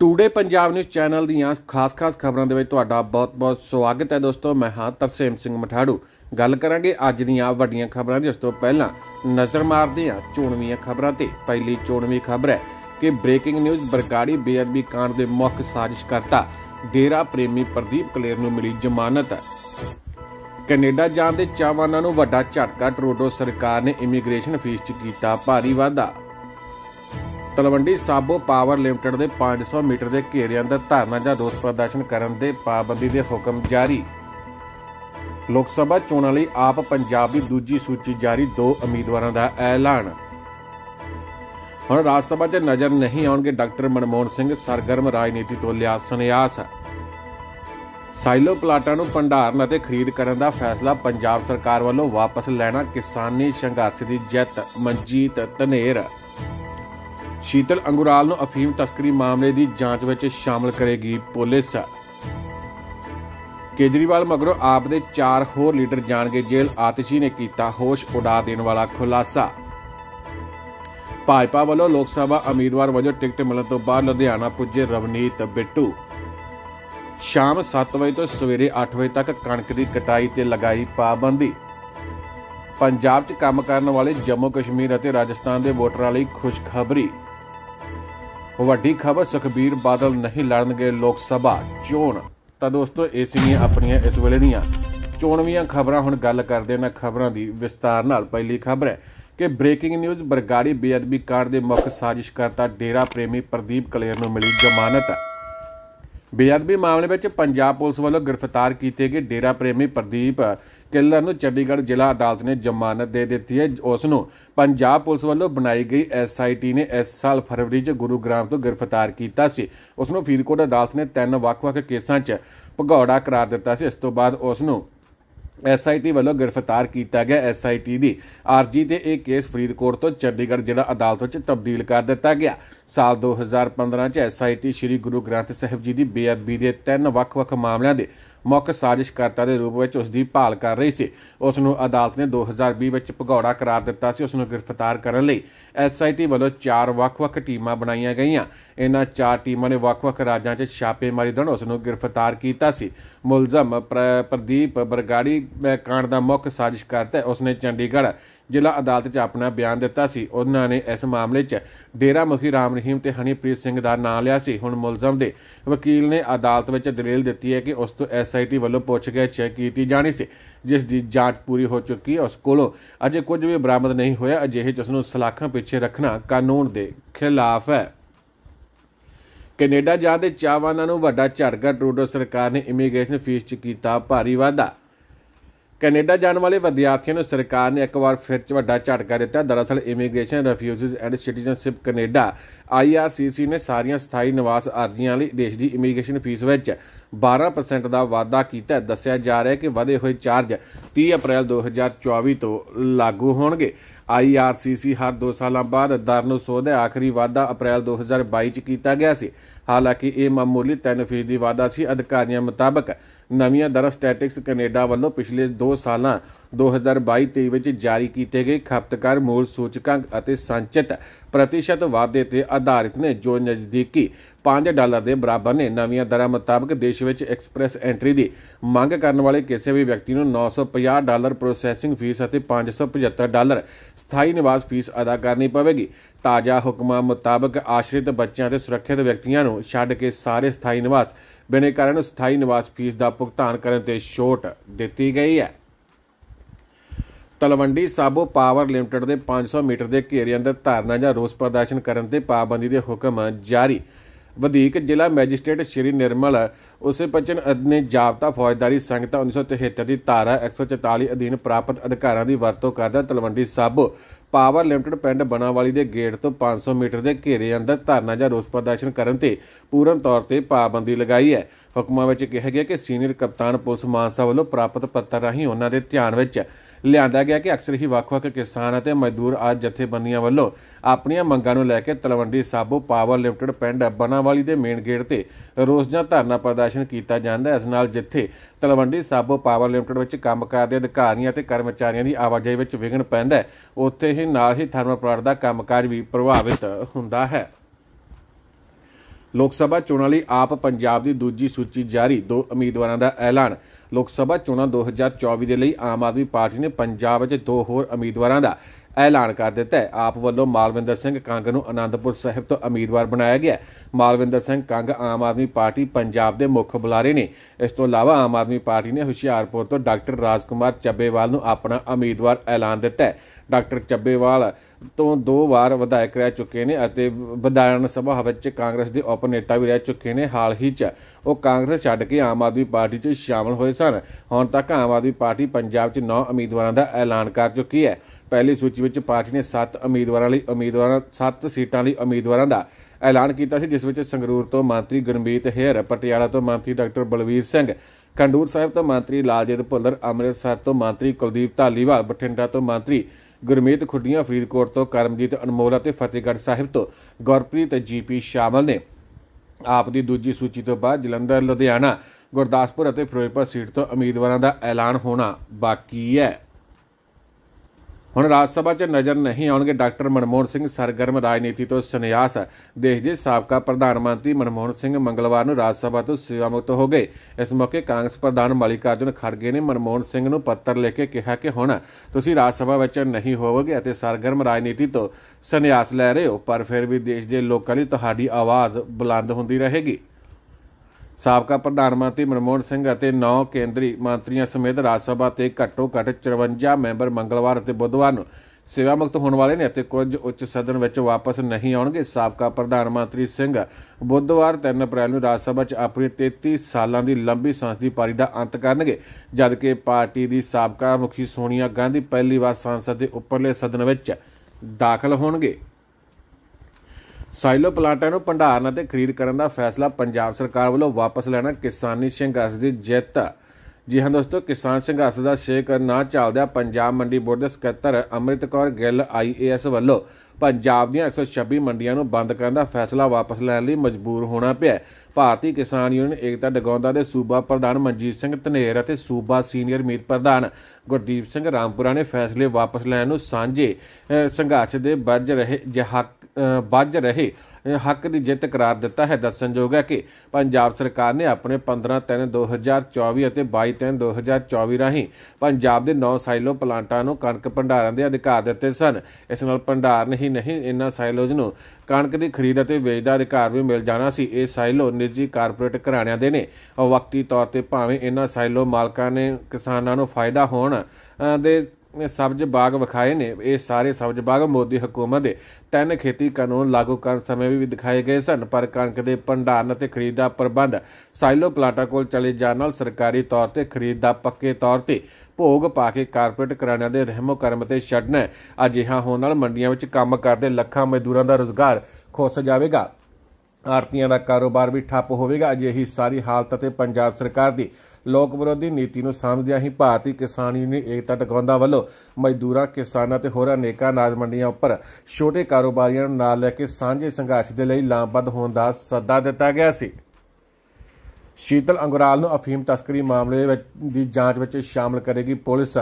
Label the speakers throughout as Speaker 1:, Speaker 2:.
Speaker 1: today Punjab news channel ਦੀਆਂ ਖਾਸ-ਖਾਸ ਖਬਰਾਂ ਦੇ ਵਿੱਚ ਤੁਹਾਡਾ ਬਹੁਤ-ਬਹੁਤ ਸਵਾਗਤ ਹੈ ਦੋਸਤੋ ਮੈਂ ਹਾਂ ਤਰਸੇਮ ਸਿੰਘ ਮਠਾੜੂ ਗੱਲ ਕਰਾਂਗੇ ਅੱਜ ਦੀਆਂ ਵੱਡੀਆਂ ਖਬਰਾਂ ਦੀ ਉਸ ਤੋਂ ਪਹਿਲਾਂ ਨਜ਼ਰ ਮਾਰਦੇ ਹਾਂ ਚੋਣਵੀਆਂ ਖਬਰਾਂ ਤੇ ਪਹਿਲੀ ਚੋਣਵੀ ਖਬਰ ਹੈ ਕਿ ਬ੍ਰੇਕਿੰਗ ਨਿਊਜ਼ ਬਰਗਾੜੀ ਬੇਅਦਬੀ ਕਾਂਡ ਦੇ ਮੁੱਖ ਸਾਜ਼ਿਸ਼ਕਰਤਾ ਡੇਰਾ ਪ੍ਰੇਮੀ ਪ੍ਰਦੀਪ ਕਲੇਰ ਨੂੰ ਮਿਲੀ ਜ਼ਮਾਨਤ ਕੈਨੇਡਾ ਜਾਣ ਦੇ ਚਾਹਵਾਨਾਂ ਨੂੰ ਵੱਡਾ ਝਟਕਾ ਟਰੋਡੋ ਸਰਕਾਰ ਨੇ ਇਮੀਗ੍ਰੇਸ਼ਨ ਫੀਸ 'ਚ ਕੀਤਾ ਭਾਰੀ ਵਾਧਾ ਤਲਵੰਡੀ ਸਾਬੋ ਪਾਵਰ ਲਿਮਟਿਡ ਦੇ 500 ਮੀਟਰ ਦੇ ਘੇਰੇ ਅੰਦਰ ਧਰਨਾ ਜਾਂ ਰੋਸ ਪ੍ਰਦਰਸ਼ਨ ਕਰਨ ਦੇ ਪਾਬੰਦੀ ਦੇ ਹੁਕਮ ਜਾਰੀ ਲੋਕ ਸਭਾ ਚੋਣਾਂ ਲਈ ਆਪ ਪੰਜਾਬ ਦੀ ਦੂਜੀ ਸੂਚੀ ਜਾਰੀ ਦੋ ਉਮੀਦਵਾਰਾਂ ਦਾ ਐਲਾਨ ਹੁਣ ਰਾਜ ਸਭਾ 'ਚ ਨਜ਼ਰ ਨਹੀਂ ਆਉਣਗੇ ਡਾਕਟਰ ਮਨਮੋਹਨ ਸਿੰਘ ਸਰਗਰਮ ਰਾਜਨੀਤੀ ਤੋਂ ਲਿਆ ਸੰਨਿਆਸ ਸਾਈਲੋ ਪਲਾਟਾਂ ਨੂੰ ਭੰਡਾਰਨ ਅਤੇ ਖਰੀਦ ਕਰਨ ਦਾ ਫੈਸਲਾ ਪੰਜਾਬ ਸਰਕਾਰ ਵੱਲੋਂ ਵਾਪਸ ਲੈਣਾ ਕਿਸਾਨੀ ਸੰਘਰਸ਼ ਦੀ ਜਿੱਤ ਮਨਜੀਤ ਤਨੇਰ ਸ਼ੀਤਲ ਅੰਗੁਰਾਲ ਨੂੰ ਅਫੀਮ ਤਸਕਰੀ ਮਾਮਲੇ ਦੀ ਜਾਂਚ ਵਿੱਚ ਸ਼ਾਮਲ ਕਰੇਗੀ ਪੁਲਿਸ ਕੇਜਰੀਵਾਲ ਮਗਰੋਂ ਆਪ ਦੇ 4 ਹੋਰ ਲੀਡਰ ਜਾਣਗੇ ਜੇਲ੍ਹ ਆਤਸ਼ੀ ਨੇ ਕੀਤਾ ਹੋਸ਼ ਉਡਾ ਦੇਣ ਵਾਲਾ ਖੁਲਾਸਾ ਭਾਜਪਾ ਵੱਲੋਂ ਲੋਕ ਸਭਾ ਅਮੀਰਵਾਰ ਵਜੋਂ ਟਿਕਟ ਮਿਲਣ ਤੋਂ ਬਾਅਦ ਲੁਧਿਆਣਾ ਪੁੱਜੇ ਰਵਨੀਤ ਬਿੱਟੂ ਸ਼ਾਮ 7 ਵਜੇ ਤੋਂ ਸਵੇਰੇ 8 ਵਜੇ ਤੱਕ ਕਣਕ ਦੀ ਕਟਾਈ ਤੇ ਲਗਾਈ ਪਾਬੰਦੀ ਪੰਜਾਬ 'ਚ ਕੰਮ ਕਰਨ ਵਾਲੇ ਜੰਮੂ ਕਸ਼ਮੀਰ ਅਤੇ ਰਾਜਸਥਾਨ ਦੇ ਵੋਟਰਾਂ ਲਈ ਖੁਸ਼ਖਬਰੀ ਵੱਡੀ ਖਬਰ ਸੁਖਬੀਰ ਬਾਦਲ ਨਹੀਂ ਲੜਨਗੇ ਲੋਕ ਸਭਾ ਚੋਣ ਤਾਂ ਦੋਸਤੋ ਇਹ ਸੀਗੀਆਂ ਆਪਣੀਆਂ ਇਸ ਵੇਲੇ ਦੀਆਂ ਚੋਣਵੀਆਂ ਖਬਰਾਂ ਹੁਣ ਗੱਲ ਕਰਦੇ ਹਾਂ ਖਬਰਾਂ ਦੀ ਵਿਸਤਾਰ ਨਾਲ ਪਹਿਲੀ ਖਬਰ ਹੈ ਕਿ ਬ੍ਰੇਕਿੰਗ ਨਿਊਜ਼ ਬਰਗਾੜੀ ਬੇਅਦਬੀ ਕਾਂਡ ਦੇ ਮੁੱਖ ਸਾਜ਼ਿਸ਼ਕਰਤਾ ਡੇਰਾ ਪ੍ਰੇਮੀ ਪ੍ਰਦੀਪ ਕਲੇਰ ਨੂੰ ਮਿਲੀ ਜ਼ਮਾਨਤ ਬੇਅਦਬੀ ਮਾਮਲੇ ਵਿੱਚ ਪੰਜਾਬ ਪੁਲਿਸ ਵੱਲੋਂ ਗ੍ਰਿਫਤਾਰ ਕੀਤੇ ਗਏ ਡੇਰਾ ਪ੍ਰੇਮੀ ਪ੍ਰਦੀਪ ਕਿਲਰ ਨੂੰ ਚੰਡੀਗੜ੍ਹ ਜ਼ਿਲ੍ਹਾ ਅਦਾਲਤ ਨੇ ਜ਼ਮਾਨਤ ਦੇ ਦਿੱਤੀ ਹੈ ਉਸ ਨੂੰ ਪੰਜਾਬ ਪੁਲਿਸ ਵੱਲੋਂ ਬਣਾਈ ਗਈ ਐਸਆਈਟੀ ਨੇ ਇਸ ਸਾਲ ਫਰਵਰੀ 'ਚ ਗੁਰੂਗ੍ਰਾਮ ਤੋਂ ਗ੍ਰਿਫਤਾਰ ਕੀਤਾ ਸੀ ਉਸ ਨੂੰ ਫਰੀਦਕੋਟ ਅਦਾਲਤ ਨੇ ਤਿੰਨ ਵੱਖ-ਵੱਖ ਕੇਸਾਂ 'ਚ ਭਗੌੜਾ ਕਰਾਰ ਦਿੱਤਾ ਸੀ ਇਸ ਤੋਂ ਬਾਅਦ ਉਸ ਨੂੰ ਐਸਆਈਟੀ ਵੱਲੋਂ ਗ੍ਰਿਫਤਾਰ ਕੀਤਾ ਗਿਆ ਐਸਆਈਟੀ ਦੀ ਆਰਜੀ ਤੇ ਇਹ ਕੇਸ ਫਰੀਦਕੋਟ ਤੋਂ ਚੰਡੀਗੜ੍ਹ ਜ਼ਿਲ੍ਹਾ ਅਦਾਲਤ ਵਿੱਚ ਤਬਦੀਲ ਕਰ ਦਿੱਤਾ ਗਿਆ ਸਾਲ 2015 ਚ ਐਸਆਈਟੀ ਸ੍ਰੀ ਗੁਰੂ ਗ੍ਰੰਥ ਸਾਹਿਬ ਜੀ ਦੀ ਬੇਅਦਬੀ ਦੇ ਤਿੰਨ ਵੱਖ-ਵੱਖ ਮਾਮਲਿਆਂ ਦੇ ਮੁੱਖ ਸਾਜ਼ਿਸ਼ਕਰਤਾ ਦੇ ਰੂਪ ਵਿੱਚ ਉਸ ਦੀ ਭਾਲ ਕਰ ਰਹੀ ਸੀ ਉਸ ਨੂੰ ਅਦਾਲਤ ਨੇ 2020 ਵਿੱਚ ਭਗੌੜਾ ਕਰਾਰ ਦਿੱਤਾ ਸੀ ਉਸ ਨੂੰ ਗ੍ਰਿਫਤਾਰ ਕਰਨ ਲਈ ਐਸਆਈਟੀ ਵੱਲੋਂ ਚਾਰ ਵੱਖ-ਵੱਖ ਟੀਮਾਂ ਬਣਾਈਆਂ ਗਈਆਂ ਇਹਨਾਂ ਚਾਰ ਟੀਮਾਂ ਨੇ ਵੱਖ-ਵੱਖ ਰਾਜਾਂ 'ਚ ਛਾਪੇਮਾਰੀ ਦੌਰਾਨ ਉਸ ਨੂੰ ਗ੍ਰਿਫਤਾਰ ਕੀਤਾ ਸੀ ਮੁਲਜ਼ਮ ਪ੍ਰਦੀਪ ਬਰਗਾੜੀ ਕਾਂਡ ਦਾ ਮੁੱਖ ਸਾਜ਼ਿਸ਼ਕਰਤਾ ਹੈ ਉਸ ਨੇ ਚੰਡੀਗੜ੍ਹ ਜ਼ਿਲ੍ਹਾ ਅਦਾਲਤ 'ਚ ਆਪਣਾ ਬਿਆਨ ਦਿੱਤਾ ਸੀ ਉਹਨਾਂ ਨੇ ਇਸ ਮਾਮਲੇ 'ਚ ਡੇਰਾ ਮੁਖੀ ਰਾਮ ਰਹੀਮ ਤੇ ਹਨੀਪ੍ਰੀਤ ਸਿੰਘ ਦਾ ਨਾਂ ਲਿਆ ਸੀ ਹੁਣ ਮੁਲਜ਼ਮ ਦੇ ਵਕੀਲ ਨੇ ਅਦਾਲਤ ਵਿੱਚ ਦਲੀਲ ਦਿੱਤੀ ਹੈ ਕਿ ਉਸ ਤੋਂ ਐਸਆਈਟੀ ਵੱਲੋਂ ਪੁੱਛਗਿੱਛ ਕੀਤੀ ਜਾਣੀ ਸੀ ਜਿਸ ਦੀ ਜਾਂਚ ਪੂਰੀ ਹੋ ਚੁੱਕੀ ਹੈ ਉਸ ਕੋਲੋਂ ਅਜੇ ਕੁਝ ਵੀ ਬਰਾਮਦ ਨਹੀਂ ਹੋਇਆ ਅਜਿਹੇ ਜਿਸ ਨੂੰ ਸਲਾਖਾਂ ਪਿੱਛੇ ਰੱਖਣਾ ਕਾਨੂੰਨ ਦੇ ਖਿਲਾਫ ਹੈ ਕੈਨੇਡਾ ਜਾਂਦੇ ਦੇ ਚਾਹਵਾਨਾਂ ਨੂੰ ਵੱਡਾ ਝਟਕਾ ਟਰੂਡੋ ਸਰਕਾਰ ਨੇ ਇਮੀਗ੍ਰੇਸ਼ਨ ਫੀਸ 'ਚ ਕੀਤਾ ਭਾਰੀ ਵਾਧਾ ਕੈਨੇਡਾ ਜਾਣ ਵਾਲੇ ਵਿਦਿਆਰਥੀਆਂ ਨੂੰ ਸਰਕਾਰ ਨੇ ਇੱਕ ਵਾਰ ਫਿਰ ਚ ਵੱਡਾ ਝਟਕਾ ਦਿੱਤਾ ਦਰਅਸਲ immigration refugees and citizenship Canada IRCC ਨੇ ਸਾਰੀਆਂ ਸਥਾਈ ਨਿਵਾਸ ਅਰਜ਼ੀਆਂ ਲਈ ਦੇਸ਼ ਦੀ ਇਮੀਗ੍ਰੇਸ਼ਨ ਫੀਸ ਵਿੱਚ 12% ਦਾ ਵਾਅਦਾ ਕੀਤਾ ਦੱਸਿਆ ਜਾ ਰਿਹਾ ਹੈ ਕਿ ਵਧੇ ਹੋਏ ਚਾਰਜ 30 ਅਪ੍ਰੈਲ 2024 ਤੋਂ ਲਾਗੂ ਹੋਣਗੇ IRCC ਹਰ 2 ਸਾਲਾਂ ਬਾਅਦ ਦਰ ਨੂੰ ਸੋਧਿਆ ਆਖਰੀ ਵਾਅਦਾ ਅਪ੍ਰੈਲ 2022 ਚ ਕੀਤਾ ਗਿਆ ਸੀ ਹਾਲਾਂਕਿ ਇਹ ਮਾਮੂਲੀ 3% ਵਾਅਦਾ ਸੀ ਅਧਿਕਾਰੀਆਂ ਮੁਤਾਬਕ ਨਵੀਆਂ ਦਰਾਂ ਸਟੈਟਿਕਸ ਕੈਨੇਡਾ ਵੱਲੋਂ ਪਿਛਲੇ 2 ਸਾਲਾਂ 2022-23 ਵਿੱਚ ਜਾਰੀ ਕੀਤੇ ਗਏ ਖਪਤਕਾਰ ਮੂਲ ਸੂਚਕਾਂਕ ਅਤੇ ਸੰਚਿਤ ਪ੍ਰਤੀਸ਼ਤ ਵਾਧੇ ਤੇ ਆਧਾਰਿਤ ਨੇ ਜੋ ਨਜ਼ਦੀਕੀ 5 ਡਾਲਰ ਦੇ ਬਰਾਬਰ ਨੇ ਨਵੀਆਂ ਦਰਾਂ ਮੁਤਾਬਕ ਦੇਸ਼ ਵਿੱਚ ਐਕਸਪ੍ਰੈਸ ਐਂਟਰੀ ਦੀ ਮੰਗ ਕਰਨ ਵਾਲੇ ਕਿਸੇ ਵੀ ਵਿਅਕਤੀ ਨੂੰ 950 ਡਾਲਰ ਪ੍ਰੋਸੈਸਿੰਗ ਫੀਸ ਅਤੇ 575 ਡਾਲਰ ਸਥਾਈ ਨਿਵਾਸ ਫੀਸ ਅਦਾ ਕਰਨੀ ਪਵੇਗੀ ਤਾਜ਼ਾ ਹੁਕਮਾਂ ਮੁਤਾਬਕ ਆਸ਼ਰਿਤ ਬੱਚਿਆਂ ਤੇ ਸੁਰੱਖਿਅਤ ਵਿਅਕਤੀਆਂ ਨੂੰ ਛੱਡ ਕੇ ਸਾਰੇ ਸਥਾਈ ਨਿਵਾਸ ਬਿਨੇ ਕਾਰਨ ਸਥਾਈ ਨਿਵਾਸ ਫੀਸ ਦਾ ਭੁਗਤਾਨ ਕਰਨ ਤੇ ਛੋਟ ਦਿੱਤੀ ਗਈ ਹੈ ਤਲਵੰਡੀ ਸਾਬੋ ਪਾਵਰ ਲਿਮਟਿਡ ਦੇ 500 ਮੀਟਰ ਦੇ ਘੇਰੇ ਅੰਦਰ ਧਾਰਨਾ ਜਾਂ ਰੋਸ ਪ੍ਰਦਰਸ਼ਨ ਕਰਨ ਤੇ ਪਾਬੰਦੀ ਦੇ ਹੁਕਮ ਜਾਰੀ ਵਧੀਕ ਜ਼ਿਲ੍ਹਾ ਮੈਜਿਸਟ੍ਰੇਟ ਸ਼੍ਰੀ ਨਿਰਮਲ ਉਸੇ ਪਚਨ ਅਧਨੇ ਜਾਬਤਾ ਫੌਜਦਾਰੀ ਸੰਗਤਾ 1973 ਦੀ ਧਾਰਾ 144 ਅਧੀਨ ਪ੍ਰਾਪਤ ਅਧਿਕਾਰਾਂ ਦੀ ਵਰਤੋਂ ਕਰਦਾ ਤਲਵੰਡੀ ਸਾਬੋ ਪਾਵਰ ਲਿਮਟਿਡ ਪਿੰਡ ਬਣਾਵਾਲੀ ਦੇ ਗੇਟ ਤੋਂ 500 ਮੀਟਰ ਦੇ ਘੇਰੇ ਅੰਦਰ ਧਰਨਾ ਜਾਂ ਰੋਸ ਪ੍ਰਦਰਸ਼ਨ ਕਰਨ ਤੇ ਪੂਰਨ ਤੌਰ ਤੇ ਪਾਬੰਦੀ ਲਗਾਈ ਹੈ ਹੁਕਮਾਂ ਵਿੱਚ ਕਿਹਾ ਗਿਆ ਕਿ ਸੀਨੀਅਰ ਕਪਤਾਨ ਪੁਲਿਸ ਮਾਨਸਾ ਵੱਲੋਂ ਪ੍ਰਾਪਤ ਪੱਤਰ ਰਾਹੀਂ ਉਹਨਾਂ ਦੇ ਧਿਆਨ ਵਿੱਚ ਲਿਆਂਦਾ ਗਿਆ ਕਿ ਅਕਸਰ ਹੀ ਵੱਖ-ਵੱਖ ਕਿਸਾਨ ਅਤੇ ਮਜ਼ਦੂਰ ਆਜ ਜਥੇਬੰਦੀਆਂ ਵੱਲੋਂ ਆਪਣੀਆਂ ਮੰਗਾਂ ਨੂੰ ਲੈ ਕੇ ਤਲਵੰਡੀ ਸਾਬੋ ਪਾਵਰ ਲਿਮਟਿਡ ਪਿੰਡ ਬਨਾਵਾਲੀ ਦੇ ਮੇਨ ਗੇਟ ਤੇ ਰੋਸ ਜਾਂ ਧਰਨਾ ਪ੍ਰਦਰਸ਼ਨ ਕੀਤਾ ਜਾਂਦਾ ਹੈ ਇਸ ਨਾਲ ਜਿੱਥੇ ਤਲਵੰਡੀ ਸਾਬੋ ਪਾਵਰ ਲਿਮਟਿਡ ਵਿੱਚ ਕੰਮ ਕਰਦੇ ਅਧਿਕਾਰੀਆਂ ਅਤੇ ਕਰਮਚਾਰੀਆਂ ਦੀ ਆਵਾਜਾਈ ਵਿੱਚ ਵਿਘਨ ਪੈਂਦਾ ਹੈ ਉੱਥੇ ਹੀ ਨਾਲ ਹੀ ਥਰਮਲ ਪਲਾਂਟ ਦਾ ਕੰਮਕਾਜ ਵੀ ਪ੍ਰਭਾਵਿਤ ਹੁੰਦਾ ਹੈ ਲੋਕ ਸਭਾ ਚੋਣਾਂ ਲਈ ਆਪ ਪੰਜਾਬ ਦੀ ਦੂਜੀ ਸੂਚੀ ਜਾਰੀ ਦੋ ਉਮੀਦਵਾਰਾਂ ਦਾ ਐਲਾਨ ਲੋਕ ਸਭਾ ਚੋਣਾਂ 2024 ਦੇ ਲਈ ਆਮ ਆਦਮੀ ਪਾਰਟੀ ਨੇ ਪੰਜਾਬ ਵਿੱਚ ਦੋ ਹੋਰ ਉਮੀਦਵਾਰਾਂ ਦਾ ਐਲਾਨ ਕਰ ਦਿੱਤਾ ਹੈ ਆਪ ਵੱਲੋਂ ਮਾਲਵਿੰਦਰ ਸਿੰਘ ਕੰਗ ਨੂੰ ਆਨੰਦਪੁਰ ਸਾਹਿਬ ਤੋਂ ਉਮੀਦਵਾਰ ਬਣਾਇਆ ਗਿਆ ਮਾਲਵਿੰਦਰ ਸਿੰਘ ਕੰਗ ਆਮ ਆਦਮੀ ਪਾਰਟੀ ਪੰਜਾਬ ਦੇ ਮੁੱਖ ਬੁਲਾਰੇ ਨੇ ਇਸ ਤੋਂ ਇਲਾਵਾ ਆਮ ਆਦਮੀ ਪਾਰਟੀ ਨੇ ਹੁਸ਼ਿਆਰਪੁਰ ਤੋਂ ਡਾਕਟਰ ਰਾਜਕੁਮਾਰ ਚੱਬੇਵਾਲ ਨੂੰ ਆਪਣਾ ਉਮੀਦਵਾਰ ਐਲਾਨ ਦਿੱਤਾ ਹੈ ਡਾਕਟਰ ਚੱਬੇਵਾਲ ਤੋਂ ਦੋ ਵਾਰ ਵਿਧਾਇਕ ਰਹਿ ਚੁੱਕੇ ਨੇ ਅਤੇ ਵਿਧਾਨ ਸਭਾ ਵਿੱਚ ਕਾਂਗਰਸ ਦੇ ਉਪ ਨੇਤਾ ਵੀ ਰਹਿ ਚੁੱਕੇ ਨੇ ਹਾਲ ਹੀ 'ਚ ਉਹ ਕਾਂਗਰਸ ਛੱਡ ਕੇ ਆਮ ਆਦਮੀ ਪਾਰਟੀ 'ਚ ਸ਼ਾਮਲ ਹੋਏ ਸਨ ਹੁਣ ਤੱਕ ਆਮ ਆਦਮੀ ਪਾਰਟੀ ਪੰਜਾਬ 'ਚ 9 ਉਮੀਦਵਾਰਾਂ ਦਾ ਐਲਾਨ ਕਰ ਚੁੱਕੀ ਹੈ ਪਹਿਲੀ ਸੂਚੀ ਵਿੱਚ ਪਾਰਟੀ ਨੇ 7 ਉਮੀਦਵਾਰਾਂ ਲਈ ਉਮੀਦਵਾਰਾਂ 7 ਸੀਟਾਂ ਲਈ ਉਮੀਦਵਾਰਾਂ ਦਾ ਐਲਾਨ ਕੀਤਾ ਸੀ ਜਿਸ ਵਿੱਚ ਸੰਗਰੂਰ ਤੋਂ ਮੰਤਰੀ ਗੁਰਮੀਤ ਹੇਰ ਪਟਿਆਲਾ ਤੋਂ ਮੰਤਰੀ ਡਾਕਟਰ ਬਲਵੀਰ ਸਿੰਘ ਕੰਡੂਰ ਸਾਹਿਬ ਤੋਂ ਮੰਤਰੀ ਲਾਲਜੀਤ ਭੁੱਲਰ ਅੰਮ੍ਰਿਤਸਰ ਤੋਂ ਮੰਤਰੀ ਕੁਲਦੀਪ ਢਾਲੀਵਾਲ ਬਠਿੰਡਾ ਤੋਂ ਮੰਤਰੀ ਗੁਰਮੀਤ ਖੁੱਡੀਆਂ ਫਰੀਦਕੋਟ ਤੋਂ ਕਰਮਜੀਤ ਅਨਮੋਲ ਅਤੇ ਫਤਿਹਗੜ੍ਹ ਸਾਹਿਬ ਤੋਂ ਗੁਰਪ੍ਰੀਤ ਜੀਪੀ ਸ਼ਾਮਲ ਨੇ ਆਪ ਦੀ ਦੂਜੀ ਸੂਚੀ ਤੋਂ ਬਾਅਦ ਜਲੰਧਰ ਲੁਧਿਆਣਾ ਗੁਰਦਾਸਪੁਰ ਅਤੇ ਫਿਰੋਜ਼ਪੁਰ ਸੀਟ ਤੋਂ ਉਮੀਦਵਾਰਾਂ ਦਾ ਐਲਾਨ ਹੋਣਾ ਬਾਕੀ ਹੈ ਹੁਣ ਰਾਜ ਸਭਾ 'ਚ ਨਜ਼ਰ ਨਹੀਂ ਆਉਣਗੇ ਡਾਕਟਰ ਮਨਮੋਹਨ ਸਿੰਘ ਸਰਗਰਮ ਰਾਜਨੀਤੀ ਤੋਂ ਸੰਨਿਆਸ ਦੇਸ਼ ਦੇ ਸਾਬਕਾ ਪ੍ਰਧਾਨ ਮੰਤਰੀ ਮਨਮੋਹਨ ਸਿੰਘ ਮੰਗਲਵਾਰ ਨੂੰ ਰਾਜ ਸਭਾ ਤੋਂ ਸੇਵਾ ਮੁਕਤ ਹੋ ਗਏ ਇਸ ਮੌਕੇ ਕਾਂਗਰਸ ਪ੍ਰਧਾਨ ਮਲਿਕਾਰਜੁਨ ਖੜਗੇ ਨੇ ਮਨਮੋਹਨ ਸਿੰਘ ਨੂੰ ਪੱਤਰ ਲਿਖ ਕੇ ਕਿਹਾ ਕਿ ਹੁਣ ਤੁਸੀਂ ਰਾਜ ਸਭਾ ਵਿੱਚ ਨਹੀਂ ਹੋਵੋਗੇ ਅਤੇ ਸਰਗਰਮ ਰਾਜਨੀਤੀ ਤੋਂ ਸੰਨਿਆਸ ਲੈ ਰਹੇ ਹੋ ਪਰ ਫਿਰ ਵੀ ਦੇਸ਼ ਦੇ ਲੋਕਾਂ ਲਈ ਤੁਹਾਡੀ ਆਵਾਜ਼ ਬੁਲੰਦ ਹੁੰਦੀ ਰਹੇਗੀ ਸਾਬਕਾ ਪ੍ਰਧਾਨ ਮੰਤਰੀ ਮਨਮੋਹਨ ਸਿੰਘ ਅਤੇ 9 ਕੇਂਦਰੀ ਮੰਤਰੀਆਂ ਸਮੇਤ ਰਾਜ ਸਭਾ ਤੇ ਘੱਟੋ ਘੱਟ 54 ਮੈਂਬਰ ਮੰਗਲਵਾਰ ਅਤੇ ਬੁੱਧਵਾਰ ਨੂੰ ਸੇਵਾ ਮੁਕਤ ਹੋਣ ਵਾਲੇ ਨੇ ਅਤੇ ਕੁਝ ਉੱਚ ਸਦਨ ਵਿੱਚ ਵਾਪਸ ਨਹੀਂ ਆਉਣਗੇ ਸਾਬਕਾ ਪ੍ਰਧਾਨ ਮੰਤਰੀ ਸਿੰਘ ਬੁੱਧਵਾਰ 3 ਅਪ੍ਰੈਲ ਨੂੰ ਰਾਜ ਸਭਾ 'ਚ ਆਪਣੀ 33 ਸਾਲਾਂ ਦੀ ਲੰਬੀ ਸੰਸਦੀ ਪਾਰੀ ਦਾ ਅੰਤ ਕਰਨਗੇ ਜਦਕਿ ਪਾਰਟੀ ਦੀ ਸਾਬਕਾ ਮੁਖੀ ਸੋਨੀਆ ਗਾਂਧੀ ਪਹਿਲੀ ਵਾਰ ਸੰਸਦ ਦੇ ਉੱਪਰਲੇ ਸਦਨ ਵਿੱਚ ਦਾਖਲ ਹੋਣਗੇ ਸਾਈਲੋ ਪਲਾਂਟਾਂ ਨੂੰ ਭੰਡਾਰਨ ਅਤੇ ਖਰੀਦ ਕਰਨ ਦਾ ਫੈਸਲਾ ਪੰਜਾਬ ਸਰਕਾਰ ਵੱਲੋਂ ਵਾਪਸ ਲੈਣਾ ਕਿਸਾਨੀ ਸੰਘਰਸ਼ ਦੀ ਜਿੱਤ ਜੀ ਹਾਂ ਦੋਸਤੋ ਕਿਸਾਨ ਸੰਘਰਸ਼ ਦਾ ਸ਼ੇਖ ਨਾ ਚੱਲਦਿਆਂ ਪੰਜਾਬ ਮੰਡੀ ਬੋਰਡ ਦੇ ਸਕੱਤਰ ਅਮਰਿਤ ਕੌਰ ਗਿੱਲ ਆਈਏਐਸ ਵੱਲੋਂ ਪੰਜਾਬ ਦੀਆਂ 126 ਮੰਡੀਆਂ ਨੂੰ ਬੰਦ ਕਰਨ ਦਾ ਫੈਸਲਾ ਵਾਪਸ ਲੈਣ ਲਈ ਮਜਬੂਰ ਹੋਣਾ ਪਿਆ ਭਾਰਤੀ ਕਿਸਾਨ ਯੂਨੀਅਨ ਏਕਤਾ ਡਗੌਂਦਾ ਦੇ ਸੂਬਾ ਪ੍ਰਧਾਨ ਮਨਜੀਤ ਸਿੰਘ ਧਨੇਰ ਅਤੇ ਸੂਬਾ ਸੀਨੀਅਰ ਮੀਤ ਪ੍ਰਧਾਨ ਗੁਰਦੀਪ ਸਿੰਘ ਰਾਮਪੁਰਾ ਨੇ ਫੈਸਲੇ ਵਾਪਸ ਲੈਣ ਨੂੰ ਸਾਂਝੇ ਸੰਘਰਸ਼ ਦੇ ਵੱਜ ਰਹੇ ਜਹਾਕ ਵੱਜ ਰਹੇ ਹੱਕ ਦੀ ਜਿੱਤ ਕਰਾਰ ਦਿੱਤਾ ਹੈ ਦੱਸਣਯੋਗ ਹੈ ਕਿ ਪੰਜਾਬ ਸਰਕਾਰ ਨੇ ਆਪਣੇ 15 3 2024 ਅਤੇ 22 3 2024 ਰਾਹੀਂ ਪੰਜਾਬ ਦੇ 9 ਸਾਈਲੋ ਪਲਾਂਟਾਂ ਨੂੰ ਕਣਕ ਭੰਡਾਰਨ ਦੇ ਅਧਿਕਾਰ ਦਿੱਤੇ ਸਨ ਇਸ ਨਾਲ ਭੰਡਾਰਨ ਹੀ ਨਹੀਂ ਇਹਨਾਂ ਸਾਈਲੋਜ਼ ਨੂੰ ਕਣਕ ਦੀ ਖਰੀਦ ਅਤੇ ਵੇਚ ਦਾ ਅਧਿਕਾਰ ਵੀ ਮਿਲ ਜਾਣਾ ਸੀ ਇਹ ਸਾਈਲੋ ਅੰਗਰੇਜ਼ੀ ਕਾਰਪੋਰੇਟ ਘਰਾਣਿਆਂ ਦੇ ਨੇ ਵਕਤੀ ਤੌਰ ਤੇ ਭਾਵੇਂ ਇਹਨਾਂ ਸਾਈਲੋ ਮਾਲਕਾਂ ਨੇ ਕਿਸਾਨਾਂ ਨੂੰ ਫਾਇਦਾ ਹੋਣ ਦੇ ਸਬਜ਼ ਬਾਗ ਵਿਖਾਏ ਨੇ ਇਹ ਸਾਰੇ ਸਬਜ਼ ਬਾਗ ਮੋਦੀ ਹਕੂਮਤ ਦੇ ਤਿੰਨ ਖੇਤੀ ਕਾਨੂੰਨ ਲਾਗੂ ਕਰਨ ਸਮੇਂ ਵੀ ਦਿਖਾਏ ਗਏ ਸਨ ਪਰ ਕਣਕ ਦੇ ਭੰਡਾਰਨ ਅਤੇ ਖਰੀਦ ਦਾ ਪ੍ਰਬੰਧ ਸਾਈਲੋ ਪਲਾਟਾ ਕੋਲ ਚਲੇ ਜਾਣ ਨਾਲ ਸਰਕਾਰੀ ਤੌਰ ਤੇ ਖਰੀਦ ਦਾ ਪੱਕੇ ਤੌਰ ਤੇ ਭੋਗ ਪਾ ਕੇ ਕਾਰਪੋਰੇਟ ਕਰਾਣਿਆਂ ਦੇ ਰਹਿਮੋ ਕਰਮ ਤੇ ਛੱਡਣਾ ਅਜਿਹਾ ਹੋਣ ਨਾਲ ਮੰਡੀਆਂ ਵਿੱਚ ਕੰਮ ਕਰਦੇ ਲੱਖਾਂ ਮਜ਼ਦੂਰਾਂ ਦਾ ਰੋਜ਼ਗਾਰ ਖੁੱਸ ਜਾਵੇਗਾ ਆਰਤੀਆਂ ਦਾ ਕਾਰੋਬਾਰ ਵੀ ਠੱਪ ਹੋਵੇਗਾ ਅਜਿਹੀ ਸਾਰੀ ਹਾਲਤ ਅਤੇ ਪੰਜਾਬ ਸਰਕਾਰ ਦੀ ਲੋਕ ਵਿਰੋਧੀ ਨੀਤੀ ਨੂੰ ਸਮਝਦਿਆਂ ਹੀ ਭਾਰਤੀ ਕਿਸਾਨ ਯੂਨੀਅਨ ਏਕਤਾ ਟਿਕਾਉਂਦਾ ਵੱਲੋਂ ਮਜ਼ਦੂਰਾਂ ਕਿਸਾਨਾਂ ਤੇ ਹੋਰਾਂ ਅਨੇਕਾਂ ਨਾਜ ਮੰਡੀਆਂ ਉੱਪਰ ਛੋਟੇ ਕਾਰੋਬਾਰੀਆਂ ਨੂੰ ਨਾਲ ਲੈ ਕੇ ਸਾਂਝੇ ਸੰਘਰਸ਼ ਦੇ ਲਈ ਲਾਂਬੰਦ ਹੋਣ ਦਾ ਸੱਦਾ ਦਿੱਤਾ ਗਿਆ ਸੀ ਸ਼ੀਤਲ ਅੰਗਰਾਲ ਨੂੰ ਅਫੀਮ ਤਸਕਰੀ ਮਾਮਲੇ ਵਿੱਚ ਦੀ ਜਾਂਚ ਵਿੱਚ ਸ਼ਾਮਲ ਕਰੇਗੀ ਪੁਲਿਸ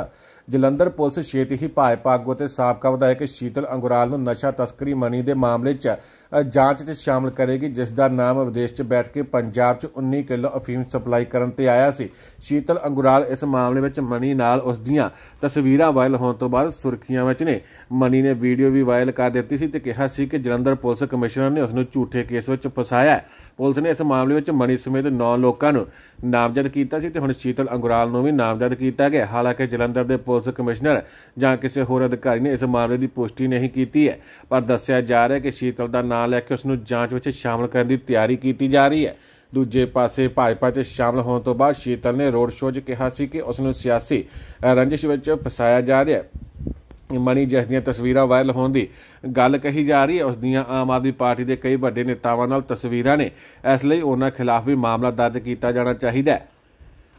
Speaker 1: ਜਲੰਧਰ ਪੁਲਿਸ ਛੇਤੀ ਹੀ ਭਾਜਪਾ ਆਗੂ ਤੇ ਸਾਬਕਾ ਵਿਧਾਇਕ ਸ਼ੀਤਲ ਅੰਗੁਰਾਲ ਨੂੰ ਨਸ਼ਾ ਤਸਕਰੀ ਮਨੀ ਦੇ ਮਾਮਲੇ 'ਚ ਜਾਂਚ 'ਚ ਸ਼ਾਮਲ ਕਰੇਗੀ ਜਿਸ ਦਾ ਨਾਮ ਵਿਦੇਸ਼ 'ਚ ਬੈਠ ਕੇ ਪੰਜਾਬ 'ਚ 19 ਕਿਲੋ ਅਫੀਮ ਸਪਲਾਈ ਕਰਨ ਤੇ ਆਇਆ ਸੀ ਸ਼ੀਤਲ ਅੰਗੁਰਾਲ ਇਸ ਮਾਮਲੇ ਵਿੱਚ ਮਨੀ ਨਾਲ ਉਸ ਦੀਆਂ ਤਸਵੀਰਾਂ ਵਾਇਰਲ ਹੋਣ ਤੋਂ ਬਾਅਦ ਸੁਰਖੀਆਂ ਵਿੱਚ ਨੇ ਮਨੀ ਨੇ ਵੀਡੀਓ ਵੀ ਵਾਇਰਲ ਕਰ ਦਿੱਤੀ ਸੀ ਤੇ ਕਿਹਾ ਸੀ ਕਿ ਜਲੰਧਰ ਪੁਲਿਸ ਕਮਿਸ਼ਨਰ ਨੇ ਉਸ ਨੂੰ ਝੂਠੇ ਕੇਸ ਵਿੱਚ ਫਸਾਇਆ ਹੈ ਪੁਲਿਸ ਨੇ ਇਸ ਮਾਮਲੇ ਵਿੱਚ ਮਣੀ ਸਮੇਤ 9 ਲੋਕਾਂ ਨੂੰ ਨਾਮਜ਼ਦ ਕੀਤਾ ਸੀ ਤੇ ਹੁਣ ਸ਼ੀਤਲ ਅੰਗਰਾਲ ਨੂੰ ਵੀ ਨਾਮਜ਼ਦ ਕੀਤਾ ਗਿਆ ਹਾਲਾਂਕਿ ਜਲੰਧਰ ਦੇ ਪੁਲਿਸ ਕਮਿਸ਼ਨਰ ਜਾਂ ਕਿਸੇ ਹੋਰ ਅਧਿਕਾਰੀ ਨੇ ਇਸ ਮਾਮਲੇ ਦੀ ਪੁਸ਼ਟੀ ਨਹੀਂ ਕੀਤੀ ਹੈ ਪਰ ਦੱਸਿਆ ਜਾ ਰਿਹਾ ਹੈ ਕਿ ਸ਼ੀਤਲ ਦਾ ਨਾਮ ਲੈ ਕੇ ਉਸ ਨੂੰ ਜਾਂਚ ਵਿੱਚ ਸ਼ਾਮਲ ਕਰਨ ਦੀ ਤਿਆਰੀ ਕੀਤੀ ਜਾ ਰਹੀ ਹੈ ਦੂਜੇ ਪਾਸੇ ਭਾਜਪਾ 'ਚ ਸ਼ਾਮਲ ਹੋਣ ਤੋਂ ਬਾਅਦ ਸ਼ੀਤਲ ਨੇ ਰੋਡ ਸ਼ੋਅ 'ਚ ਕਿਹਾ ਸੀ ਕਿ ਉਸ ਨੂੰ ਸਿਆਸੀ ਰੰਜਿਸ਼ ਵਿੱਚ ਫਸਾਇਆ ਜਾ ਰਿਹਾ ਹੈ ਮਣੀ ਜਸ ਦੀਆਂ ਤਸਵੀਰਾਂ ਵਾਇਰਲ ਹੋਣ ਦੀ ਗੱਲ ਕਹੀ ਜਾ ਰਹੀ ਹੈ ਉਸ ਦੀਆਂ ਆਮ ਆਦਮੀ ਪਾਰਟੀ ਦੇ ਕਈ ਵੱਡੇ ਨੇਤਾਵਾਂ ਨਾਲ ਤਸਵੀਰਾਂ ਨੇ ਇਸ ਲਈ ਉਹਨਾਂ ਖਿਲਾਫ ਵੀ ਮਾਮਲਾ ਦਰਜ ਕੀਤਾ ਜਾਣਾ ਚਾਹੀਦਾ ਹੈ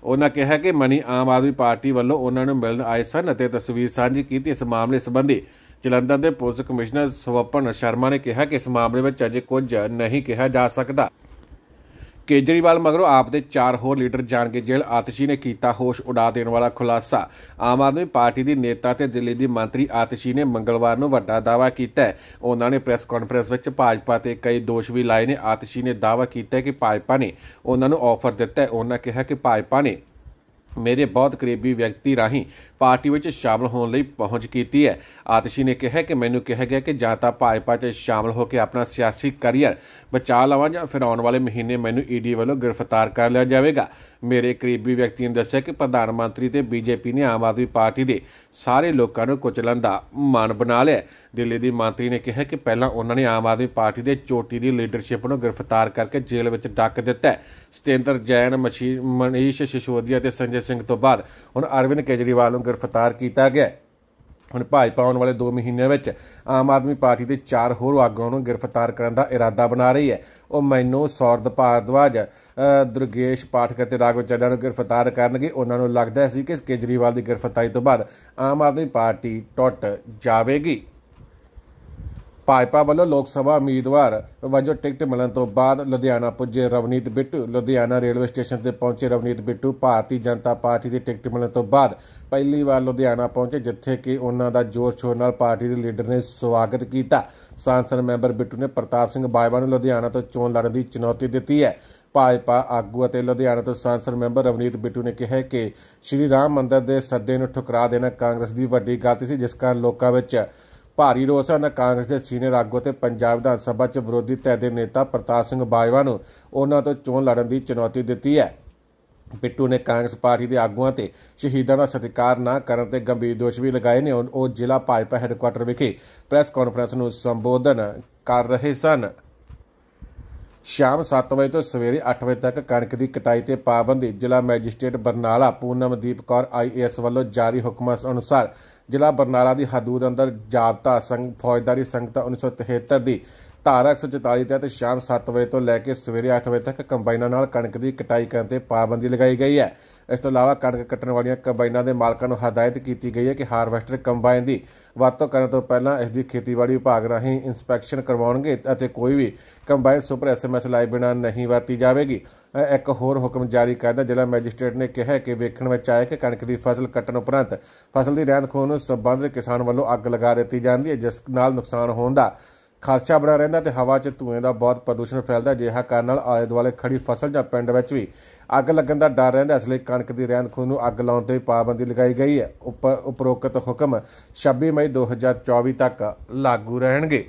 Speaker 1: ਉਹਨਾਂ ਕਿਹਾ ਕਿ ਮਣੀ ਆਮ ਆਦਮੀ ਪਾਰਟੀ ਵੱਲੋਂ ਉਹਨਾਂ ਨੂੰ ਮਿਲਣ ਆਏ ਸਨ ਅਤੇ ਤਸਵੀਰ ਸਾਂਝੀ ਕੀਤੀ ਇਸ ਮਾਮਲੇ ਸੰਬੰਧੀ ਜਲੰਧਰ ਦੇ ਪੁਲਿਸ ਕਮਿਸ਼ਨਰ ਸਵਪਨ ਸ਼ਰਮਾ ਨੇ ਕਿਹਾ ਕਿ ਇਸ ਮਾਮਲੇ ਵਿੱਚ ਅਜੇ ਕੁਝ ਨਹੀਂ ਕਿਹਾ ਜਾ ਸਕਦਾ ਕੇਜਰੀਵਾਲ ਮਗਰੋਂ ਆਪ ਦੇ ਚਾਰ ਹੋਰ ਲੀਡਰ ਜਾਣਗੇ ਜੇਲ੍ਹ ਆਤਸ਼ੀ ਨੇ ਕੀਤਾ ਹੋਸ਼ ਉਡਾ ਦੇਣ ਵਾਲਾ ਖੁਲਾਸਾ ਆਮ ਆਦਮੀ ਪਾਰਟੀ ਦੀ ਨੇਤਾ ਤੇ ਦਿੱਲੀ ਦੀ ਮੰਤਰੀ ਆਤਸ਼ੀ ਨੇ ਮੰਗਲਵਾਰ ਨੂੰ ਵੱਡਾ ਦਾਅਵਾ ਕੀਤਾ ਉਹਨਾਂ ਨੇ ਪ੍ਰੈਸ ਕਾਨਫਰੰਸ ਵਿੱਚ ਭਾਜਪਾ ਤੇ ਕਈ ਦੋਸ਼ ਵੀ ਲਾਏ ਨੇ ਆਤਸ਼ੀ ਨੇ ਦਾਅਵਾ ਕੀਤਾ ਕਿ ਭਾਜਪਾ ਨੇ ਉਹਨਾਂ ਨੂੰ ਆਫਰ ਦਿੱਤਾ ਉਹਨਾਂ ਕਿਹਾ ਕਿ ਭਾਜਪਾ ਨੇ ਮੇਰੇ ਬਹੁਤ ਕਰੀਬੀ ਵਿਅਕਤੀ ਰਾਹੀਂ ਪਾਰਟੀ ਵਿੱਚ ਸ਼ਾਮਲ ਹੋਣ ਲਈ ਪਹੁੰਚ ਕੀਤੀ ਹੈ ਆਤਸ਼ੀ ਨੇ ਕਿਹਾ ਕਿ ਮੈਨੂੰ ਕਿਹਾ ਗਿਆ ਕਿ ਜਾਂ ਤਾਂ ਭਾਜਪਾ 'ਚ ਸ਼ਾਮਲ ਹੋ ਕੇ ਆਪਣਾ ਸਿਆਸੀ ਕਰੀਅਰ ਬਚਾ ਲਵਾਂ ਜਾਂ ਫਿਰ ਆਉਣ ਵਾਲੇ ਮਹੀਨੇ ਮੈਨੂੰ ਈਡੀ ਵੱਲੋਂ ਗ੍ਰਿਫਤਾਰ ਕਰ ਲਿਆ ਜਾਵੇਗਾ ਮੇਰੇ ਕਰੀਬੀ ਵਿਅਕਤੀ ਨੇ ਦੱਸਿਆ ਕਿ ਪ੍ਰਧਾਨ ਮੰਤਰੀ ਤੇ ਬੀਜੇਪੀ ਨੇ ਆਮ ਆਦਮੀ ਪਾਰਟੀ ਦੇ ਸਾਰੇ ਲੋਕਾਂ ਨੂੰ ਕੁਚਲਣ ਦਾ ਮਨ ਬਣਾ ਲਿਆ ਦਿੱਲੀ ਦੀ ਮੰਤਰੀ ਨੇ ਕਿਹਾ ਕਿ ਪਹਿਲਾਂ ਉਹਨਾਂ ਨੇ ਆਮ ਆਦਮੀ ਪਾਰਟੀ ਦੇ ਚੋਟੀ ਦੀ ਲੀਡਰਸ਼ਿਪ ਨੂੰ ਗ੍ਰਿਫਤਾਰ ਕਰਕੇ ਜੇਲ੍ਹ ਵਿੱਚ ਡੱਕ ਦਿੱਤਾ ਸਤੇਂਦਰ ਜੈਨ ਮਨੀਸ਼ ਸ਼ਿਸ਼ੋਦੀਆ ਤੇ ਸੰਜੇ ਸਿੰਘ ਤੋਂ ਬਾਅਦ ਹੁਣ ਅਰਵਿੰਦ ਕੇਜਰੀਵਾਲ ਨੂੰ ਗ੍ਰਿਫਤਾਰ ਕੀਤਾ ਗਿਆ ਹੁਣ ਭਾਜਪਾ ਆਉਣ ਵਾਲੇ 2 ਮਹੀਨਿਆਂ ਵਿੱਚ ਆਮ ਆਦਮੀ ਪਾਰਟੀ ਦੇ ਚਾਰ ਹੋਰ ਆਗੂਆਂ ਨੂੰ ਗ੍ਰਿਫਤਾਰ ਕਰਨ ਦਾ ਇਰਾਦਾ ਬਣਾ ਰਹੀ ਹੈ ਉਹ ਮੈਨੂੰ ਸੌਰਦ ਭਾਰਦਵਾਜ ਦੁਰਗੇਸ਼ ਪਾਠਕ ਅਤੇ ਰਾਗਵ ਚੱਡਾ ਨੂੰ ਗ੍ਰਿਫਤਾਰ ਕਰਨਗੇ ਉਹਨਾਂ ਨੂੰ ਲੱਗਦਾ ਸੀ ਕਿ ਕੇਜਰੀਵਾਲ ਦੀ ਗ੍ਰਿਫਤਾਰੀ ਤੋਂ ਬਾਅਦ ਆਮ ਆਦਮੀ ਪਾਰਟੀ ਟੁੱਟ ਜਾਵੇਗੀ ਭਾਜਪਾ ਵੱਲੋਂ ਲੋਕ ਸਭਾ ਉਮੀਦਵਾਰ ਵਜੋਂ ਟਿਕਟ ਮਿਲਣ ਤੋਂ ਬਾਅਦ ਲੁਧਿਆਣਾ ਪੁੱਜੇ ਰਵਨੀਤ ਬਿੱਟੂ ਲੁਧਿਆਣਾ ਰੇਲਵੇ ਸਟੇਸ਼ਨ ਤੇ ਪਹੁੰਚੇ ਰਵਨੀਤ ਬਿੱਟੂ ਭਾਰਤੀ ਜਨਤਾ ਪਾਰਟੀ ਦੀ ਟਿਕਟ ਮਿਲਣ ਤੋਂ ਬਾਅਦ ਪਹਿਲੀ ਵਾਰ ਲੁਧਿਆਣਾ ਪਹੁੰਚੇ ਜਿੱਥੇ ਕਿ ਉਹਨਾਂ ਦਾ ਜ਼ੋਰ-ਸ਼ੋਰ ਨਾਲ ਪਾਰਟੀ ਦੇ ਲੀਡਰ ਨੇ ਸਵਾਗਤ ਕੀਤਾ ਸੰਸਦ ਮੈਂਬਰ ਬਿੱਟੂ ਨੇ ਪ੍ਰਤਾਪ ਸਿੰਘ ਬਾਜਵਾ ਨੂੰ ਲੁਧਿਆਣਾ ਤੋਂ ਚੋਣ ਲੜਨ ਦੀ ਚੁਣੌਤੀ ਦਿੱਤੀ ਹੈ ਭਾਜਪਾ ਆਗੂ ਅਤੇ ਲੁਧਿਆਣਾ ਤੋਂ ਸੰਸਦ ਮੈਂਬਰ ਰਵਨੀਤ ਬਿੱਟੂ ਨੇ ਕਿਹਾ ਕਿ ਸ਼੍ਰੀ ਰਾਮ ਮੰਦਰ ਦੇ ਸੱਦੇ ਨੂੰ ਠੁਕਰਾ ਦੇਣਾ ਕਾਂਗਰਸ ਦੀ ਵੱਡੀ ਗਲਤੀ ਸੀ ਜਿਸ ਕਾਰਨ ਲੋਕਾਂ ਵਿੱਚ ਭਾਰੀ ਰੋਸ ਨਾ ਕਾਂਗਰਸ ਦੇ ਸੀਨੀਅਰ ਆਗੂ ਤੇ ਪੰਜਾਬ ਵਿਧਾਨ ਸਭਾ 'ਚ ਵਿਰੋਧੀ ਧਿਰ ਦੇ ਨੇਤਾ ਪ੍ਰਤਾਪ ਸਿੰਘ ਬਾਜਵਾ ਨੂੰ ਉਹਨਾਂ ਤੋਂ ਚੋਣ ਲੜਨ ਦੀ ਚੁਣੌਤੀ ਦਿੱਤੀ ਹੈ ਪਿੱਟੂ ਨੇ ਕਾਂਗਰਸ ਪਾਰਟੀ ਦੇ ਆਗੂਆਂ ਤੇ ਸ਼ਹੀਦਾਂ ਦਾ ਸਤਿਕਾਰ ਨਾ ਕਰਨ ਤੇ ਗੰਭੀਰ ਦੋਸ਼ ਵੀ ਲਗਾਏ ਨੇ ਉਹ ਜ਼ਿਲ੍ਹਾ ਭਾਜਪਾ ਹੈੱਡਕੁਆਟਰ ਵਿਖੇ ਪ੍ਰੈਸ ਕਾਨਫਰੰਸ ਨੂੰ ਸੰਬੋਧਨ ਕਰ ਰਹੇ ਸਨ ਸ਼ਾਮ 7 ਵਜੇ ਤੋਂ ਸਵੇਰੇ 8 ਵਜੇ ਤੱਕ ਕਣਕ ਦੀ ਕਟਾਈ ਤੇ ਪਾਬੰਦੀ ਜ਼ਿਲ੍ਹਾ ਮੈਜਿਸਟ੍ਰੇਟ ਬਰਨਾਲਾ ਪੂਨਮਦੀਪ ਕੌਰ ਆਈਏਐਸ ਵੱਲੋਂ ਜਾਰੀ ਹੁਕਮਾਂ ਅਨੁਸਾਰ ਜ਼ਿਲ੍ਹਾ ਬਰਨਾਲਾ ਦੀ ਹਦੂਦ ਅੰਦਰ ਜਾਬਤਾ ਸੰਘ ਫੌਜਦਾਰੀ ਸੰਗਤਾ 1973 ਦੀ ਧਾਰਾ 144 ਤਹਿਤ ਸ਼ਾਮ 7 ਵਜੇ ਤੋਂ ਲੈ ਕੇ ਸਵੇਰੇ 8 ਵਜੇ ਤੱਕ ਕੰਬਾਈਨਾਂ ਨਾਲ ਕਣਕ ਦੀ ਕਟਾਈ ਕਰਨ ਤੇ ਪਾਬੰਦੀ ਲਗਾਈ ਗਈ ਹੈ ਇਸ ਤੋਂ ਇਲਾਵਾ ਕਣਕ ਕੱਟਣ ਵਾਲੀਆਂ ਕੰਬਾਈਨਾਂ ਦੇ ਮਾਲਕਾਂ ਨੂੰ ਹਦਾਇਤ ਕੀਤੀ ਗਈ ਹੈ ਕਿ ਹਾਰਵੈਸਟਰ ਕੰਬਾਈਨ ਦੀ ਵਰਤੋਂ ਕਰਨ ਤੋਂ ਪਹਿਲਾਂ ਇਸ ਦੀ ਖੇਤੀਬਾੜੀ ਵਿਭਾਗ ਰਾਹੀਂ ਇਨਸਪੈਕਸ਼ਨ ਕਰਵਾਉਣਗੇ ਅਤੇ ਕੋਈ ਵੀ ਕੰਬਾਈਨ ਸੁਪਰ ਐਸਐਮਐਸ ਲਾਈ ਬਿਨਾਂ ਨਹੀਂ ਵਰਤੀ ਜਾਵੇਗੀ ਇੱਕ ਹੋਰ ਹੁਕਮ ਜਾਰੀ ਕਰਦਾ ਜ਼ਿਲ੍ਹਾ ਮੈਜਿਸਟ੍ਰੇਟ ਨੇ ਕਿਹਾ ਕਿ ਵੇਖਣ ਵਿੱਚ ਆਇਆ ਕਿ ਕਣਕ ਦੀ ਫਸਲ ਕੱਟਣ ਉਪਰੰਤ ਫਸਲ ਦੀ ਰਹਿੰਦ ਖੂਹ ਨੂੰ ਸਬੰਧਿਤ ਕਿਸਾਨ ਵੱਲੋਂ ਅੱਗ ਲਗਾ ਦਿੱਤੀ ਜਾਂਦੀ ਹੈ ਜਿਸ ਨਾਲ ਨੁਕਸਾਨ ਹੋਣ ਦਾ ਖਰਚਾ ਬੜਾ ਰਹਿੰਦਾ ਤੇ ਹਵਾ 'ਚ ਧੂਏ ਦਾ ਬਹੁਤ ਪ੍ਰਦੂਸ਼ਣ ਫੈਲਦਾ ਜਿਹਾ ਕਾਰਨ ਨਾਲ ਆਲੇ ਦੁਆਲੇ ਖੜੀ ਫਸਲ ਜਾਂ ਪਿੰਡ ਵਿੱਚ ਵੀ ਅੱਗ ਲੱਗਣ ਦਾ ਡਰ ਰਹਿੰਦਾ ਇਸ ਲਈ ਕਣਕ ਦੀ ਰਹਿੰਦ ਖੂਹ ਨੂੰ ਅੱਗ ਲਾਉਣ ਤੇ ਪਾਬੰਦੀ ਲਗਾਈ ਗਈ ਹੈ ਉਪਰੋਕਤ ਹੁਕਮ 26 ਮਈ 2024 ਤੱਕ ਲਾਗੂ ਰਹਿਣਗੇ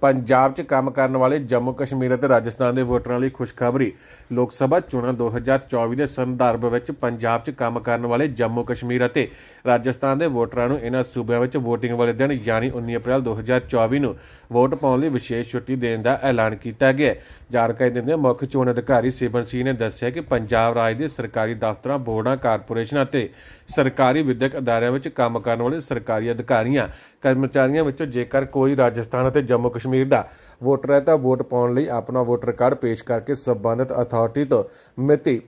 Speaker 1: ਪੰਜਾਬ 'ਚ ਕੰਮ ਕਰਨ ਵਾਲੇ ਜੰਮੂ ਕਸ਼ਮੀਰ ਅਤੇ ਰਾਜਸਥਾਨ ਦੇ ਵੋਟਰਾਂ ਲਈ ਖੁਸ਼ਖਬਰੀ ਲੋਕ ਸਭਾ ਚੋਣਾਂ 2024 ਦੇ ਸੰਦਰਭ ਵਿੱਚ ਪੰਜਾਬ 'ਚ ਕੰਮ ਕਰਨ ਵਾਲੇ ਜੰਮੂ ਕਸ਼ਮੀਰ ਅਤੇ ਰਾਜਸਥਾਨ ਦੇ ਵੋਟਰਾਂ ਨੂੰ ਇਹਨਾਂ ਸੂਬਿਆਂ ਵਿੱਚ VOTING ਵਾਲੇ ਦਿਨ ਯਾਨੀ 19 ਅਪ੍ਰੈਲ 2024 ਨੂੰ ਵੋਟ ਪਾਉਣ ਲਈ ਵਿਸ਼ੇਸ਼ ਛੁੱਟੀ ਦੇਣ ਦਾ ਐਲਾਨ ਕੀਤਾ ਗਿਆ ਜਾਣਕਾਰੀ ਦਿੰਦੇ ਮੁੱਖ ਚੋਣ ਅਧਿਕਾਰੀ ਸਿਬਨ ਸਿੰਘ ਨੇ ਦੱਸਿਆ ਕਿ ਪੰਜਾਬ ਰਾਜ ਦੇ ਸਰਕਾਰੀ ਦਫ਼ਤਰਾਂ ਬੋਰਡਾਂ ਕਾਰਪੋਰੇਸ਼ਨਾਂ ਅਤੇ ਸਰਕਾਰੀ ਵਿਦਿਅਕ ਅਦਾਰਿਆਂ ਵਿੱਚ ਕੰਮ ਕਰਨ ਵਾਲੇ ਸਰਕਾਰੀ ਅਧਿਕਾਰੀਆਂ ਕਰਮਚਾਰੀਆਂ ਵਿੱਚੋਂ ਜੇਕਰ ਕੋਈ ਰਾਜਸਥਾਨ ਅਤੇ ਜੰਮੂ ਕਸ਼ਮੀਰ ਕਸ਼ਮੀਰ ਦਾ ਵੋਟਰ ਹੈ ਤਾਂ ਵੋਟ ਪਾਉਣ ਲਈ ਆਪਣਾ ਵੋਟਰ ਕਾਰਡ ਪੇਸ਼ ਕਰਕੇ ਸਬੰਧਤ ਅਥਾਰਟੀ ਤੋਂ ਮਿਤੀ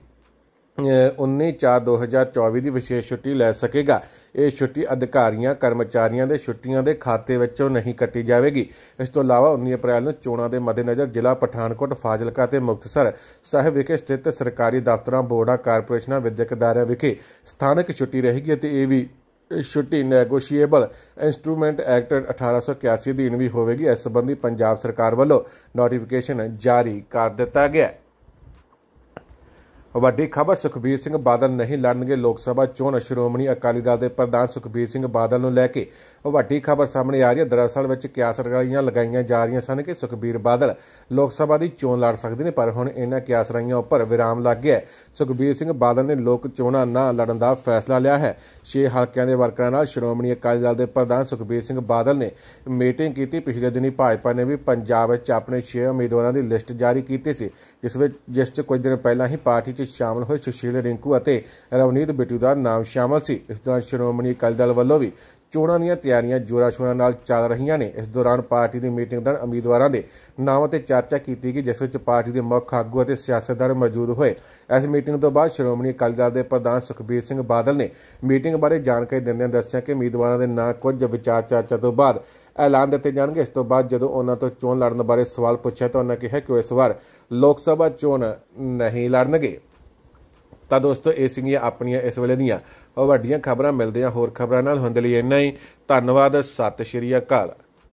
Speaker 1: 19/4/2024 ਦੀ ਵਿਸ਼ੇਸ਼ ਛੁੱਟੀ ਲੈ ਸਕੇਗਾ ਇਹ ਛੁੱਟੀ ਅਧਿਕਾਰੀਆਂ ਕਰਮਚਾਰੀਆਂ ਦੇ ਛੁੱਟੀਆਂ ਦੇ ਖਾਤੇ ਵਿੱਚੋਂ ਨਹੀਂ ਕੱਟੀ ਜਾਵੇਗੀ ਇਸ ਤੋਂ ਇਲਾਵਾ 19 ਅਪ੍ਰੈਲ ਨੂੰ ਚੋਣਾਂ ਦੇ ਮੱਦੇਨਜ਼ਰ ਜ਼ਿਲ੍ਹਾ ਪਠਾਨਕੋਟ ਫਾਜ਼ਿਲਕਾ ਤੇ ਮੁਕਤਸਰ ਸਾਹਿਬ ਵਿਖੇ ਸਥਿਤ ਸਰਕਾਰੀ ਦਫ਼ਤਰਾਂ ਬੋਰਡਾਂ ਕਾਰਪੋਰੇਸ਼ਨਾਂ ਵਿਦਿਅਕ ਅਦਾਰਿਆਂ ਵਿਖੇ ਸਥਾਨਕ ਛੁੱਟੀ ਰਹੇਗੀ ਅਤੇ ਇਹ ਵੀ ਛੁੱਟੀ ਨੈਗੋਸ਼ੀਏਬਲ ਇਨਸਟਰੂਮੈਂਟ ਐਕਟ 1881 ਅਧੀਨ ਵੀ ਹੋਵੇਗੀ ਇਸ ਸੰਬੰਧੀ ਪੰਜਾਬ ਸਰਕਾਰ ਵੱਲੋਂ ਨੋਟੀਫਿਕੇਸ਼ਨ ਜਾਰੀ ਕਰ ਦਿੱਤਾ ਗਿਆ ਵੱਡੀ ਖਬਰ ਸੁਖਬੀਰ ਸਿੰਘ ਬਾਦਲ ਨਹੀਂ ਲੜਨਗੇ ਲੋਕ ਸਭਾ ਚੋਣ ਸ਼੍ਰੋਮਣੀ ਅਕਾਲੀ ਦਲ ਦੇ ਪ੍ਰਧਾਨ ਸੁਖਬੀਰ ਸਿੰਘ ਬਾਦਲ ਨੂੰ ਲੈ ਕੇ ਉਹ ਵੱਡੀ ਖਬਰ ਸਾਹਮਣੇ ਆ ਰਹੀ ਹੈ ਦਰਅਸਲ ਵਿੱਚ ਕਿਆਸ ਰਗਾਈਆਂ ਲਗਾਈਆਂ ਜਾ ਰਹੀਆਂ ਸਨ ਕਿ ਸੁਖਬੀਰ ਬਾਦਲ ਲੋਕ ਸਭਾ ਦੀ ਚੋਣ ਲੜ ਸਕਦੇ ਨੇ ਪਰ ਹੁਣ ਇਹਨਾਂ ਕਿਆਸ ਰਾਈਆਂ ਉੱਪਰ ਵਿਰਾਮ ਲੱਗ ਗਿਆ ਹੈ ਸੁਖਬੀਰ ਸਿੰਘ ਬਾਦਲ ਨੇ ਲੋਕ ਚੋਣਾਂ ਨਾ ਲੜਨ ਦਾ ਫੈਸਲਾ ਲਿਆ ਹੈ ਛੇ ਹਲਕਿਆਂ ਦੇ ਵਰਕਰਾਂ ਨਾਲ ਸ਼੍ਰੋਮਣੀ ਅਕਾਲੀ ਦਲ ਦੇ ਪ੍ਰਧਾਨ ਸੁਖਬੀਰ ਸਿੰਘ ਬਾਦਲ ਨੇ ਮੀਟਿੰਗ ਕੀਤੀ ਪਿਛਲੇ ਦਿਨੀ ਭਾਜਪਾ ਨੇ ਵੀ ਪੰਜਾਬ ਵਿੱਚ ਆਪਣੇ 6 ਉਮੀਦਵਾਰਾਂ ਦੀ ਲਿਸਟ ਜਾਰੀ ਕੀਤੀ ਸੀ ਜਿਸ ਵਿੱਚ ਜਿਸ 'ਚ ਕੁਝ ਦਿਨ ਪਹਿਲਾਂ ਹੀ ਪਾਰਟੀ 'ਚ ਸ਼ਾਮਲ ਹੋਏ ਸੁਸ਼ੀਲ ਰਿੰਕੂ ਅਤੇ ਰਵਨੀਤ ਬਿੱਟੂ ਦਾ ਨਾਮ ਸ਼ਾਮਲ ਸੀ ਇਸ ਦੌਰਾਨ ਸ਼੍ਰੋਮਣੀ ਅਕਾਲੀ ਦਲ ਵੱਲੋਂ ਵੀ ਚੋਣਾਂ ਦੀਆਂ ਤਿਆਰੀਆਂ ਜੋਰਾ ਸ਼ੋਰਾਂ ਨਾਲ ਚੱਲ ਰਹੀਆਂ ਨੇ ਇਸ ਦੌਰਾਨ ਪਾਰਟੀ ਦੀ ਮੀਟਿੰਗ ਦੌਰਾਨ ਉਮੀਦਵਾਰਾਂ ਦੇ ਨਾਮ ਤੇ ਚਰਚਾ ਕੀਤੀ ਗਈ ਜਿਸ ਵਿੱਚ ਪਾਰਟੀ ਦੇ ਮੁੱਖ ਆਗੂ ਅਤੇ ਸਿਆਸਤਦਾਨ ਮੌਜੂਦ ਹੋਏ ਇਸ ਮੀਟਿੰਗ ਤੋਂ ਬਾਅਦ ਸ਼੍ਰੋਮਣੀ ਅਕਾਲੀ ਦਲ ਦੇ ਪ੍ਰਧਾਨ ਸੁਖਬੀਰ ਸਿੰਘ ਬਾਦਲ ਨੇ ਮੀਟਿੰਗ ਬਾਰੇ ਜਾਣਕਾਰੀ ਦਿੰਦਿਆਂ ਦੱਸਿਆ ਕਿ ਉਮੀਦਵਾਰਾਂ ਦੇ ਨਾਂ ਕੁਝ ਵਿਚਾਰ ਚਰਚਾ ਤੋਂ ਬਾਅਦ ਐਲਾਨ ਦਿੱਤੇ ਜਾਣਗੇ ਇਸ ਤੋਂ ਬਾਅਦ ਜਦੋਂ ਉਹਨਾਂ ਤੋਂ ਚੋਣ ਲੜਨ ਬਾਰੇ ਸਵਾਲ ਪੁੱਛਿਆ ਤਾਂ ਉਹਨਾਂ ਕਿਹਾ ਕਿ ਉਹ ਇਸ ਵਾਰ ਲੋਕ ਸਭਾ ਚੋਣ ਨਹੀਂ ਲੜਨਗੇ ਤਾਂ ਦੋਸਤੋ ਇਹ ਸੀਗੀਆਂ ਆਪਣੀਆਂ ਇਸ ਵੇਲੇ ਦੀਆਂ ਵੱਡੀਆਂ ਖਬਰਾਂ ਮਿਲਦੇ ਆ ਹੋਰ ਖਬਰਾਂ ਨਾਲ ਹੁੰਦੇ ਲਈ ਇੰਨਾ ਹੀ ਧੰਨਵਾਦ ਸਤਿ ਸ਼੍ਰੀ ਅਕਾਲ